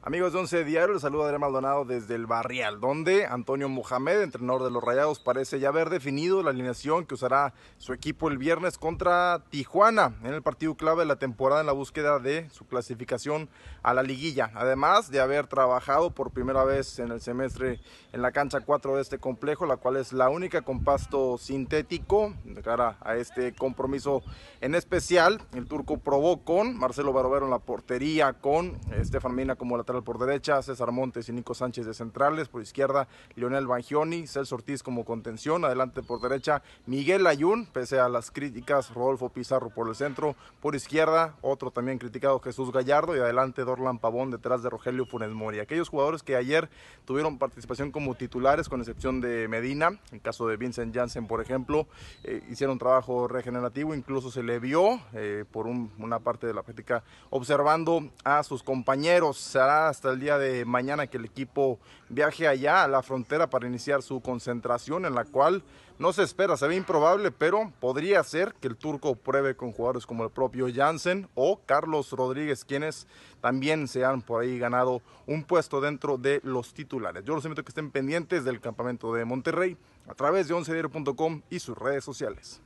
Amigos de Once Diario, les saluda Adrián Maldonado desde el Barrial, donde Antonio Mohamed, entrenador de los Rayados, parece ya haber definido la alineación que usará su equipo el viernes contra Tijuana en el partido clave de la temporada en la búsqueda de su clasificación a la liguilla. Además de haber trabajado por primera vez en el semestre en la cancha 4 de este complejo, la cual es la única con pasto sintético de cara a este compromiso en especial. El turco probó con Marcelo Barovero en la portería, con Estefan Mina como la por derecha, César Montes y Nico Sánchez de centrales, por izquierda Lionel Bangioni, Celso Ortiz como contención, adelante por derecha Miguel Ayun, pese a las críticas, Rodolfo Pizarro por el centro, por izquierda otro también criticado Jesús Gallardo y adelante Dorlan Pavón detrás de Rogelio Funes Mori. Aquellos jugadores que ayer tuvieron participación como titulares con excepción de Medina, en caso de Vincent Janssen por ejemplo, eh, hicieron trabajo regenerativo, incluso se le vio eh, por una parte de la práctica observando a sus compañeros. Será hasta el día de mañana que el equipo viaje allá a la frontera para iniciar su concentración, en la cual no se espera, se ve improbable, pero podría ser que el turco pruebe con jugadores como el propio Jansen o Carlos Rodríguez, quienes también se han por ahí ganado un puesto dentro de los titulares. Yo los invito a que estén pendientes del campamento de Monterrey a través de 11 y sus redes sociales.